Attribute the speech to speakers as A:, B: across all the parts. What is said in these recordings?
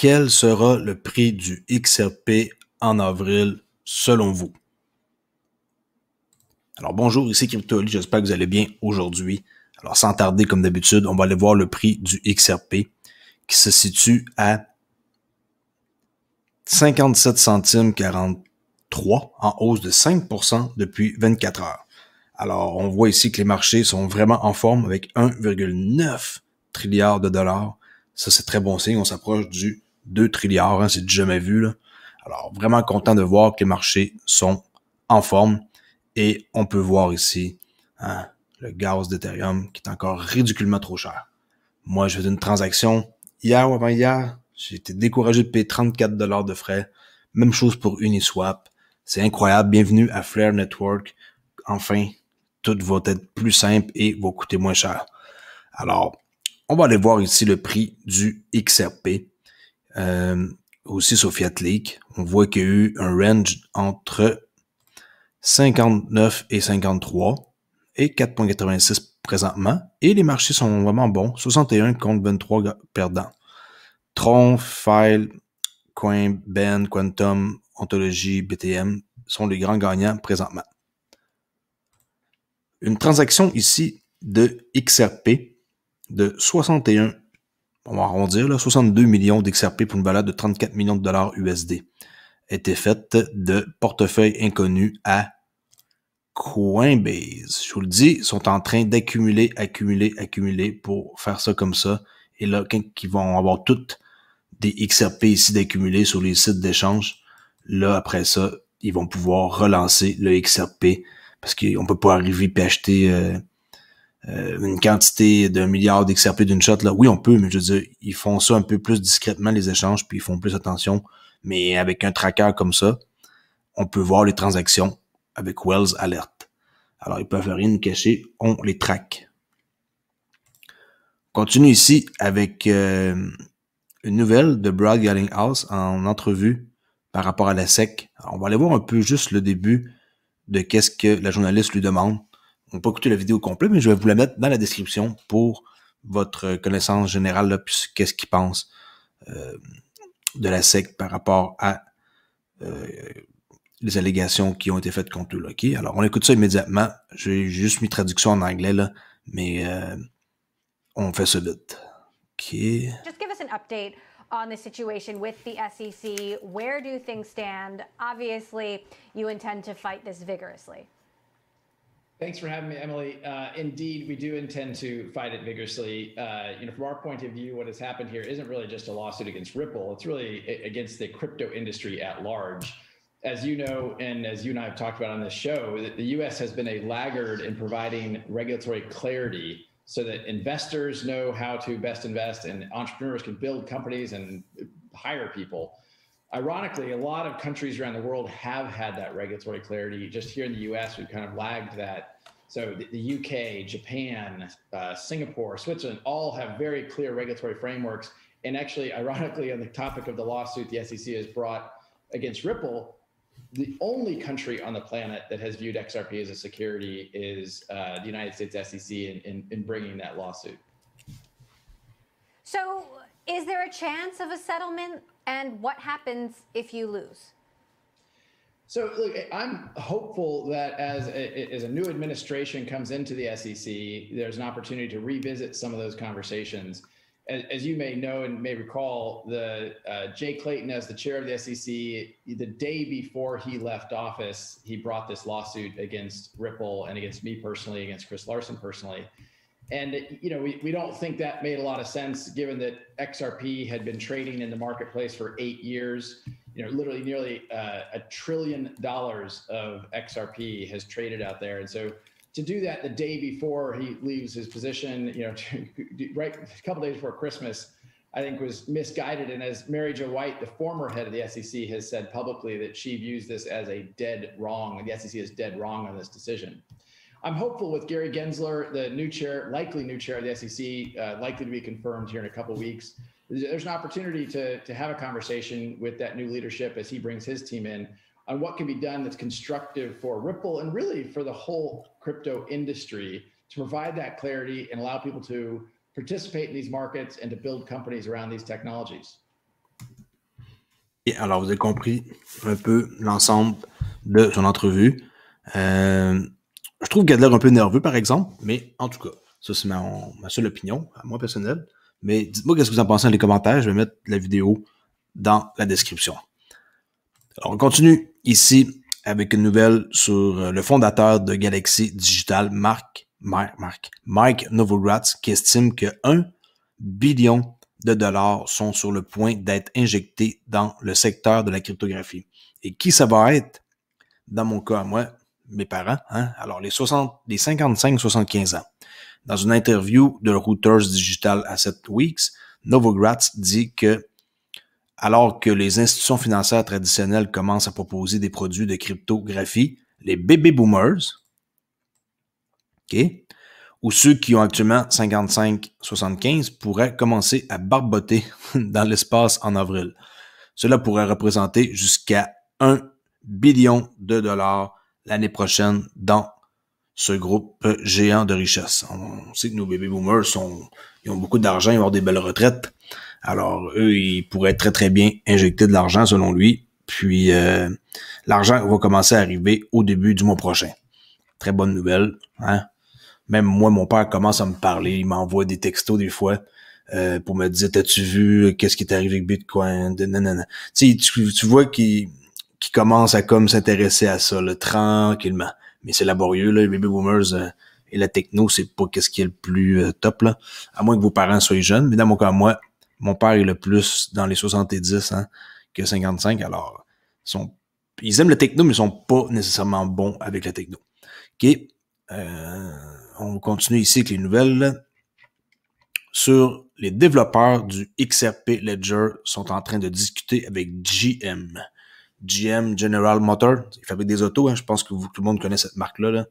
A: quel sera le prix du XRP en avril selon vous? Alors bonjour, ici CryptoLi, j'espère que vous allez bien aujourd'hui. Alors sans tarder comme d'habitude, on va aller voir le prix du XRP qui se situe à 57 centimes 43 en hausse de 5% depuis 24 heures. Alors on voit ici que les marchés sont vraiment en forme avec 1,9 trilliard de dollars. Ça c'est très bon signe, on s'approche du 2 trilliards, hein, c'est jamais vu. Là. Alors, vraiment content de voir que les marchés sont en forme. Et on peut voir ici hein, le gaz d'Ethereum qui est encore ridiculement trop cher. Moi, je fais une transaction hier ou avant-hier. J'ai été découragé de payer 34 dollars de frais. Même chose pour Uniswap. C'est incroyable. Bienvenue à Flare Network. Enfin, tout va être plus simple et va coûter moins cher. Alors, on va aller voir ici le prix du XRP. Euh, aussi sur Fiat on voit qu'il y a eu un range entre 59 et 53 et 4.86 présentement. Et les marchés sont vraiment bons, 61 contre 23 perdants. Tron, File, Coin, Ben, Quantum, Ontology, BTM sont les grands gagnants présentement. Une transaction ici de XRP de 61 on va arrondir, là, 62 millions d'XRP pour une valeur de 34 millions de dollars USD était faite de portefeuilles inconnus à Coinbase. Je vous le dis, ils sont en train d'accumuler, accumuler, accumuler pour faire ça comme ça. Et là, quand ils vont avoir toutes des XRP ici d'accumuler sur les sites d'échange, là, après ça, ils vont pouvoir relancer le XRP parce qu'on peut pas arriver et acheter euh, euh, une quantité d'un milliard d'XRP d'une shot, là, oui, on peut, mais je veux dire, ils font ça un peu plus discrètement, les échanges, puis ils font plus attention. Mais avec un tracker comme ça, on peut voir les transactions avec Wells Alert. Alors, ils peuvent rien nous cacher, on les traque. continue ici avec euh, une nouvelle de Brad Gallinghouse en entrevue par rapport à la SEC. on va aller voir un peu juste le début de qu'est-ce que la journaliste lui demande on peut écouter la vidéo complète, mais je vais vous la mettre dans la description pour votre connaissance générale, là, qu'est-ce qu'ils pensent euh, de la SEC par rapport à euh, les allégations qui ont été faites contre eux. Alors, on écoute ça immédiatement. J'ai juste mis traduction en anglais, là, mais euh, on fait ça vite. OK. Just
B: give us an update. on the situation with the SEC. Where do things stand? Obviously, you intend to fight this vigorously. Thanks for having me, Emily. Uh, indeed, we do intend to fight it vigorously. Uh, you know, from our point of view, what has happened here isn't really just a lawsuit against Ripple; it's really against the crypto industry at large. As you know, and as you and I have talked about on this show, the U.S. has been a laggard in providing regulatory clarity so that investors know how to best invest and entrepreneurs can build companies and hire people ironically, a lot of countries around the world have had that regulatory clarity. Just here in the US, we've kind of lagged that. So the, the UK, Japan, uh, Singapore, Switzerland all have very clear regulatory frameworks. And actually, ironically, on the topic of the lawsuit the SEC has brought against Ripple, the only country on the planet that has viewed XRP as a security is uh, the United States SEC in, in, in bringing that lawsuit. So, is there a chance of a settlement and what happens if you lose? So look, I'm hopeful that as a, as a new administration comes into the SEC, there's an opportunity to revisit some of those conversations. As, as you may know and may recall, the uh, Jay Clayton, as the chair of the SEC, the day before he left office, he brought this lawsuit against Ripple and against me personally, against Chris Larson personally. And you know, we, we don't think that made a lot of sense given that XRP had been trading in the marketplace for eight years. You know, literally nearly uh, a trillion dollars of XRP has traded out there. And so to do that the day before he leaves his position, you know, to, right a couple days before Christmas, I think was misguided. And as Mary Jo White, the former head of the SEC, has said publicly that she views this as a dead wrong, and the SEC is dead wrong on this decision. I'm hopeful with Gary Gensler, the new chair, likely new chair of the SEC, uh, likely to be confirmed here in a couple weeks. There's an opportunity to, to have a conversation with that new leadership as he brings his team in on what can be done that's constructive for Ripple and really for the whole crypto industry to provide that clarity and allow people to participate in these markets and to build companies around these technologies.
A: Alors, vous avez compris un peu l'ensemble de son entrevue. Euh, Je trouve qu'il un peu nerveux, par exemple, mais en tout cas, ça, c'est ma, seule opinion, à moi personnelle. Mais dites-moi qu'est-ce que vous en pensez dans les commentaires. Je vais mettre la vidéo dans la description. Alors, on continue ici avec une nouvelle sur euh, le fondateur de Galaxy Digital, Marc, Marc, Mike Novogratz, qui estime que 1 billion de dollars sont sur le point d'être injectés dans le secteur de la cryptographie. Et qui ça va être? Dans mon cas, moi, mes parents, hein. alors les, 55-75 ans. Dans une interview de Reuters Digital à Asset Weeks, Novogratz dit que alors que les institutions financières traditionnelles commencent à proposer des produits de cryptographie, les baby boomers, ok, ou ceux qui ont actuellement 55-75 pourraient commencer à barboter dans l'espace en avril. Cela pourrait représenter jusqu'à 1 billion de dollars l'année prochaine dans ce groupe géant de richesse. On sait que nos baby boomers sont, ils ont beaucoup d'argent, ils vont avoir des belles retraites. Alors eux, ils pourraient très très bien injecter de l'argent selon lui. Puis euh, l'argent va commencer à arriver au début du mois prochain. Très bonne nouvelle. Hein? Même moi, mon père commence à me parler, il m'envoie des textos des fois. Euh, pour me dire t'as-tu vu euh, qu'est-ce qui est arrivé avec Bitcoin de, Tu, tu vois qu'il qui commence à comme s'intéresser à ça, là, tranquillement. Mais c'est laborieux, là, les baby boomers euh, et la techno, c'est pas qu'est-ce qui est le plus euh, top, là. À moins que vos parents soient jeunes. Mais dans mon cas, moi, mon père est le plus dans les 70 hein, que 55. Alors, ils, sont, ils aiment la techno, mais ils sont pas nécessairement bons avec la techno. OK? Euh, on continue ici avec les nouvelles. Sur les développeurs du XRP Ledger sont en train de discuter avec GM. GM General Motor. Ils fabriquent des autos, hein. je pense que tout le monde connaît cette marque-là.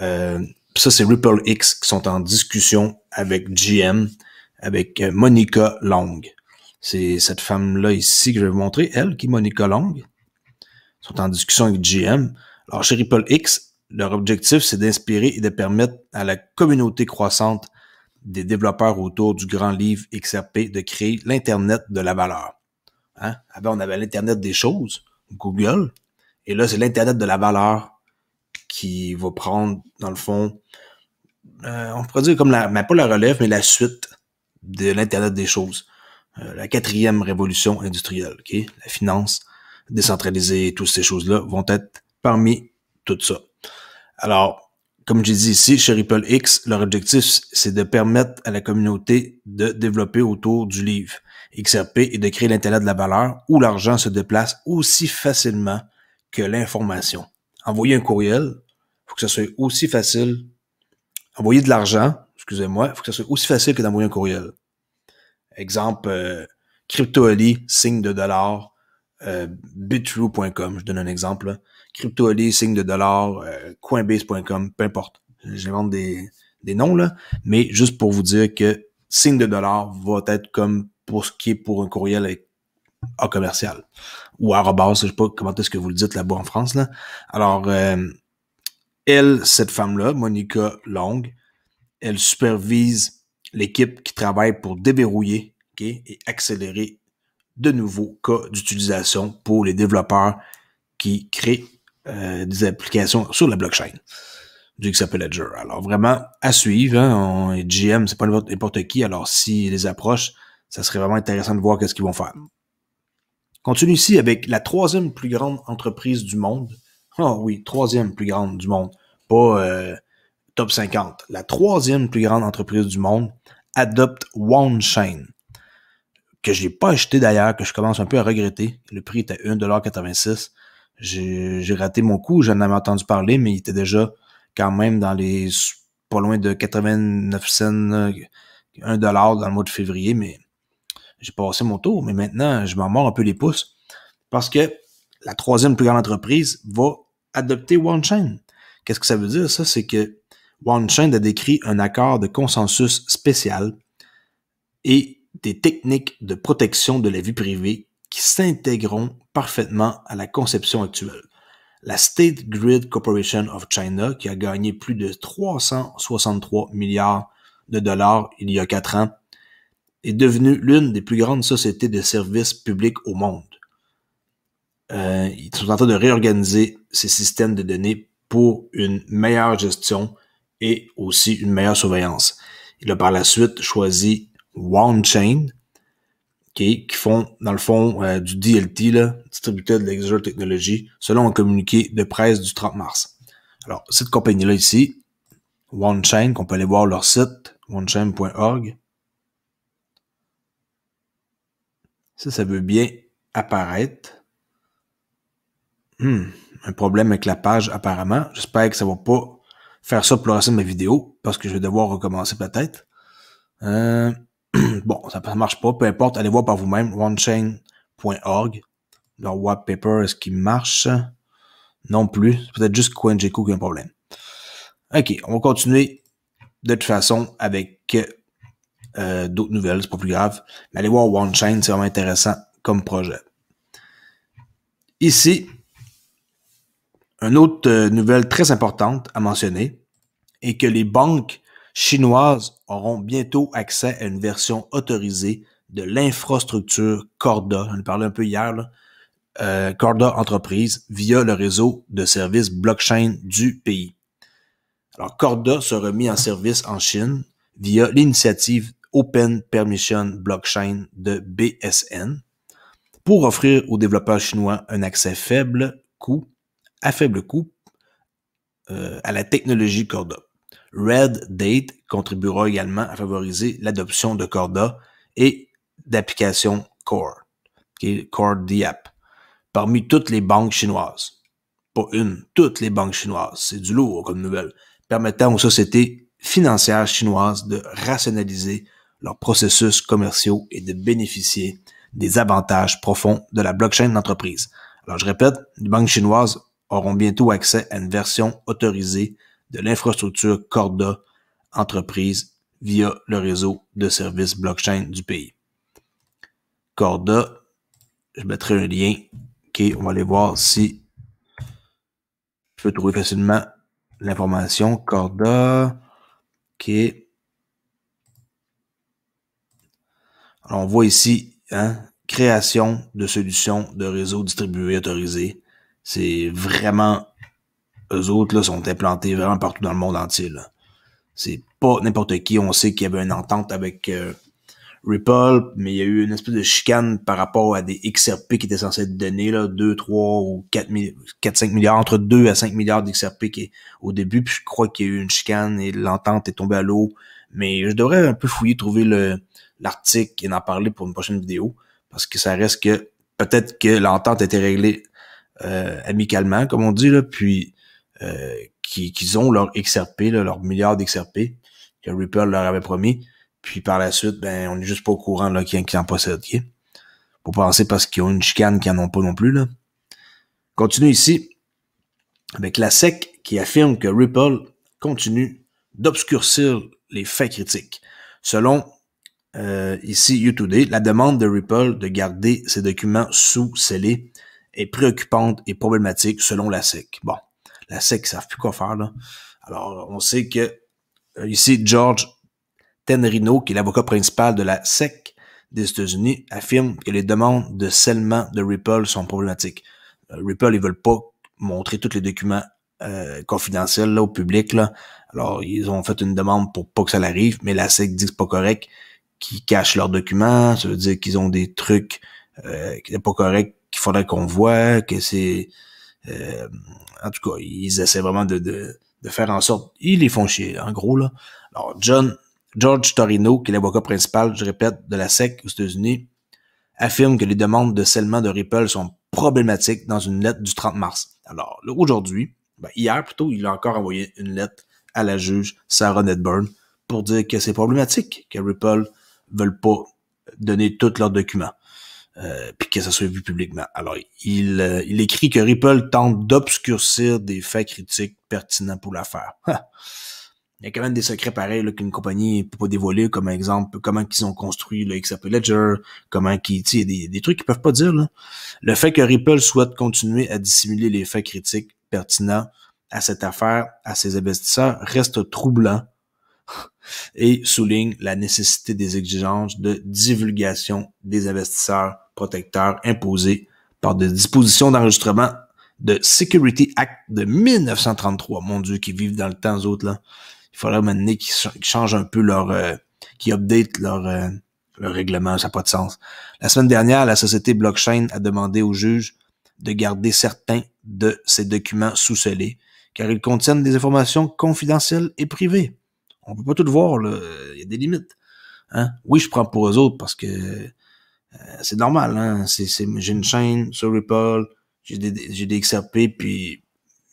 A: Euh, ça, c'est Ripple X qui sont en discussion avec GM, avec euh, Monica Long. C'est cette femme-là ici que je vais vous montrer, elle, qui est Monica Long. Ils sont en discussion avec GM. Alors, chez Ripple X, leur objectif, c'est d'inspirer et de permettre à la communauté croissante des développeurs autour du grand livre XRP de créer l'Internet de la valeur. Hein? Avant, on avait l'Internet des choses. Google. Et là, c'est l'Internet de la valeur qui va prendre, dans le fond, euh, on pourrait dire comme la, mais pas la relève, mais la suite de l'Internet des choses. Euh, la quatrième révolution industrielle, ok? La finance décentralisée, toutes ces choses-là vont être parmi tout ça. Alors, comme j'ai dit ici, chez Ripple X, leur objectif, c'est de permettre à la communauté de développer autour du livre XRP et de créer l'intérêt de la valeur où l'argent se déplace aussi facilement que l'information. Envoyer un courriel, faut que ça soit aussi facile. Envoyer de l'argent, excusez-moi, faut que ce soit aussi facile que d'envoyer un courriel. Exemple, euh, Crypto signe de dollar, euh, bitrue.com, je donne un exemple. CryptoLD, signe de dollar, euh, coinbase.com, peu importe. J'invente des, des noms, là. Mais juste pour vous dire que signe de dollar va être comme pour ce qui est pour un courriel avec à commercial ou à rebasse, je sais pas comment est-ce que vous le dites là-bas en France là. Alors euh, elle, cette femme-là, Monica Long, elle supervise l'équipe qui travaille pour déverrouiller et accélérer de nouveaux cas d'utilisation pour les développeurs qui créent euh, des applications sur la blockchain du s'appelle Ledger. Alors vraiment, à suivre. Hein, GM, c'est pas n'importe qui. Alors si les approchent ça serait vraiment intéressant de voir qu'est-ce qu'ils vont faire. Continue ici avec la troisième plus grande entreprise du monde. Ah oh, oui, troisième plus grande du monde. Pas euh, top 50. La troisième plus grande entreprise du monde adopte OneChain. Que je n'ai pas acheté d'ailleurs, que je commence un peu à regretter. Le prix était 1,86$ j'ai raté mon coup, j'en avais entendu parler, mais il était déjà quand même dans les pas loin de 89 cents, 1 dollar dans le mois de février, mais j'ai passé mon tour. Mais maintenant, je m'en mords un peu les pouces parce que la troisième plus grande entreprise va adopter OneChain. Qu'est-ce que ça veut dire, ça? C'est que OneChain a décrit un accord de consensus spécial et des techniques de protection de la vie privée qui s'intégreront parfaitement à la conception actuelle. La State Grid Corporation of China, qui a gagné plus de 363 milliards de dollars il y a quatre ans, est devenue l'une des plus grandes sociétés de services publics au monde. Euh, ils sont en train de réorganiser ces systèmes de données pour une meilleure gestion et aussi une meilleure surveillance. Il a par la suite choisi OneChain, qui font, dans le fond, euh, du DLT, là, de l'exo Technology, selon un communiqué de presse du 30 mars. Alors, cette compagnie-là ici, OneChain, qu'on peut aller voir leur site, onechain.org, ça, ça veut bien apparaître. Hmm, un problème avec la page apparemment. J'espère que ça va pas faire ça pour le reste de ma vidéo, parce que je vais devoir recommencer peut-être. Euh, bon, ça ne marche pas, peu importe, allez voir par vous-même, onechain.org, leur wallpaper, est-ce qu'il marche? Non plus, c'est peut-être juste CoinGecko qui a un problème. Ok, on va continuer de toute façon avec euh, d'autres nouvelles, c'est pas plus grave, mais allez voir OneChain, c'est vraiment intéressant comme projet. Ici, une autre euh, nouvelle très importante à mentionner est que les banques chinoises auront bientôt accès à une version autorisée de l'infrastructure Corda. On en parlait un peu hier, euh, Corda Entreprise via le réseau de services blockchain du pays. Alors, Corda sera mis en service en Chine via l'initiative Open Permission Blockchain de BSN pour offrir aux développeurs chinois un accès faible coût, à faible coût euh, à la technologie Corda. Red Date contribuera également à favoriser l'adoption de Corda et d'applications Core, qui est Core DApp, parmi toutes les banques chinoises. Pas une, toutes les banques chinoises. C'est du lourd comme nouvelle, permettant aux sociétés financières chinoises de rationaliser leurs processus commerciaux et de bénéficier des avantages profonds de la blockchain d'entreprise. Alors je répète, les banques chinoises auront bientôt accès à une version autorisée de l'infrastructure Corda entreprise via le réseau de services blockchain du pays. Corda, je mettrai un lien. OK, on va aller voir si je peux trouver facilement l'information. Corda. OK. Alors, on voit ici, hein, création de solutions de réseau distribué autorisé. C'est vraiment eux autres, là, sont implantés vraiment partout dans le monde entier, C'est pas n'importe qui. On sait qu'il y avait une entente avec euh, Ripple, mais il y a eu une espèce de chicane par rapport à des XRP qui étaient censés être donnés, là, 2, 3 ou 4, 4 5 milliards, entre 2 à 5 milliards d'XRP qui au début, puis je crois qu'il y a eu une chicane et l'entente est tombée à l'eau. Mais je devrais un peu fouiller, trouver le l'article et en parler pour une prochaine vidéo, parce que ça reste que peut-être que l'entente était réglée euh, amicalement, comme on dit, là, puis euh, qu'ils ont leur XRP, là, leur milliard d'XRP que Ripple leur avait promis. Puis par la suite, ben on est juste pas au courant là, qui, qui en possède. Pour penser parce qu'ils ont une chicane qu'ils n'en ont pas non plus. Là. Continue ici avec la SEC qui affirme que Ripple continue d'obscurcir les faits critiques. Selon euh, ici U2D, la demande de Ripple de garder ses documents sous scellés est préoccupante et problématique selon la SEC. Bon, la SEC, ils savent plus quoi faire. Là. Alors, on sait que euh, ici, George Tenrino, qui est l'avocat principal de la SEC des États-Unis, affirme que les demandes de scellement de Ripple sont problématiques. Euh, Ripple, ils veulent pas montrer tous les documents euh, confidentiels au public. Là. Alors, ils ont fait une demande pour pas que ça arrive, mais la SEC dit que pas correct, qu'ils cachent leurs documents, ça veut dire qu'ils ont des trucs qui n'est pas correct, qu'il faudrait qu'on voit, que c'est euh, en tout cas, ils essaient vraiment de, faire en sorte. Ils les font chier, en gros. Là. Alors, John, George Torino, qui est l'avocat principal, je répète, de la SEC aux États-Unis, affirme que les demandes de scellement de Ripple sont problématiques dans une lettre du 30 mars. Alors, aujourd'hui, ben, hier plutôt, il a encore envoyé une lettre à la juge Sarah Nedburn pour dire que c'est problématique que Ripple ne veulent pas donner tous leurs documents. Euh, puis que ça soit vu publiquement. Alors, euh, il, écrit que Ripple tente d'obscurcir des faits critiques pertinents pour l'affaire. il y a quand même des secrets pareils qu'une compagnie peut pas dévoiler, comme exemple comment qu'ils ont construit le XRP Ledger, comment qu'ils, tu des, des trucs qu'ils peuvent pas dire. Le fait que Ripple souhaite continuer à dissimuler les faits critiques pertinents à cette affaire, à ses investisseurs, reste troublant et souligne la nécessité des exigences de divulgation des investisseurs protecteurs imposées par des dispositions d'enregistrement de Security Act de 1933. Mon Dieu, qui vivent dans le temps, eux là. Il faudrait maintenant qu'ils changent un peu leur... Euh, qu'ils update leur... Euh, règlement, ça n'a pas de sens. La semaine dernière, la société blockchain a demandé au juge de garder certains de ces documents sous scellés, car ils contiennent des informations confidentielles et privées. On peut pas tout voir, là. Il y a des limites. Hein. Oui, je prends pour eux autres parce que euh, c'est normal, hein? j'ai une chaîne sur Ripple, j'ai des, XRP, puis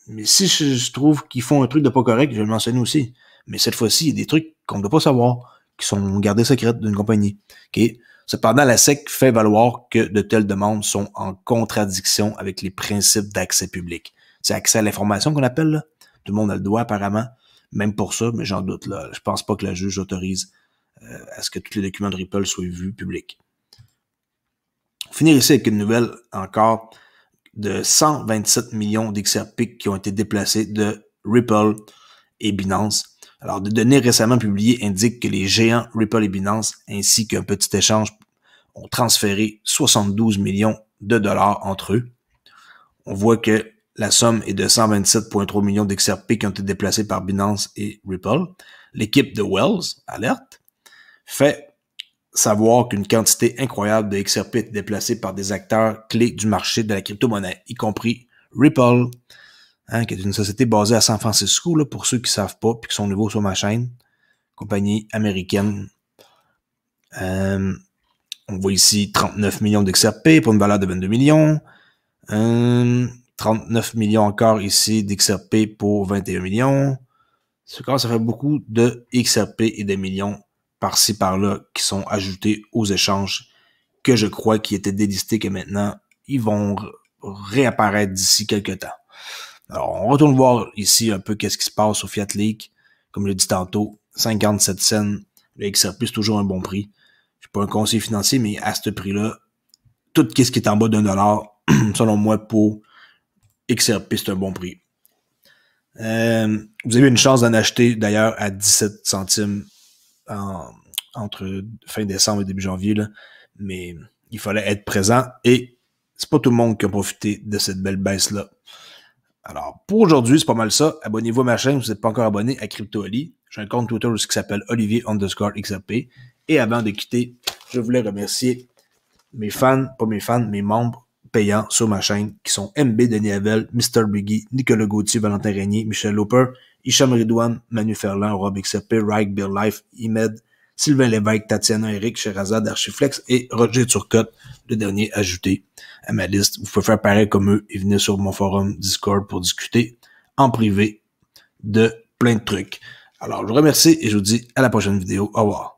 A: mais si je, trouve qu'ils font un truc de pas correct, je vais le mentionner aussi. Mais cette fois-ci, il y a des trucs qu'on ne doit pas savoir, qui sont gardés secrets d'une compagnie. Cependant, la SEC fait valoir que de telles demandes sont en contradiction avec les principes d'accès public. C'est accès à l'information qu'on appelle, là. Tout le monde a le droit apparemment même pour ça, mais j'en doute là. Je pense pas que la juge autorise euh, à ce que tous les documents de Ripple soient vus publics. On finir ici avec une nouvelle encore de 127 millions d'XRP qui ont été déplacés de Ripple et Binance. Alors, des données récemment publiées indiquent que les géants Ripple et Binance, ainsi qu'un petit échange, ont transféré 72 millions de dollars entre eux. On voit que la somme est de 127,3 millions d'XRP qui ont été déplacés par Binance et Ripple. L'équipe de Wells, alerte, fait savoir qu'une quantité incroyable de XRP est déplacée par des acteurs clés du marché de la crypto-monnaie, y compris Ripple, hein, qui est une société basée à San Francisco, pour ceux qui ne savent pas, puis qui sont nouveaux sur ma chaîne, compagnie américaine. Euh, on voit ici 39 millions d'XRP pour une valeur de 22 millions. Euh, 39 millions encore ici d'XRP pour 21 millions. Ce quand ça fait beaucoup de XRP et des millions par-ci par-là qui sont ajoutés aux échanges que je crois qui étaient délistés que maintenant ils vont réapparaître d'ici quelques temps. Alors, on retourne voir ici un peu qu'est-ce qui se passe au Fiat League. Comme je l'ai dit tantôt, 57 cents, le XRP, c'est toujours un bon prix. Je suis pas un conseiller financier, mais à ce prix-là, tout ce qui est en bas d'un dollar, selon moi, pour XRP, c'est un bon prix. Euh, vous avez eu une chance d'en acheter d'ailleurs à 17 centimes entre fin décembre et début janvier, mais il fallait être présent et c'est pas tout le monde qui a profité de cette belle baisse-là. Alors, pour aujourd'hui, c'est pas mal ça. Abonnez-vous à ma chaîne si vous n'êtes pas encore abonné à Crypto Ali. J'ai un compte Twitter qui s'appelle Olivier underscore XRP. Et avant de quitter, je voulais remercier mes fans, pas mes fans, mes membres payants sur ma chaîne, qui sont MB Denis Mr. Biggie, Nicolas Gauthier, Valentin Régnier, Michel Lauper, Hicham Ridouane, Manu Ferland, Rob XP, Rike Bill Life, Imed, Sylvain Lévesque, Tatiana Eric, Sherazade, Archiflex et Roger Turcotte, le dernier ajouté à ma liste. Vous pouvez faire pareil comme eux et venir sur mon forum Discord pour discuter en privé de plein de trucs. Alors, je vous remercie et je vous dis à la prochaine vidéo. Au revoir.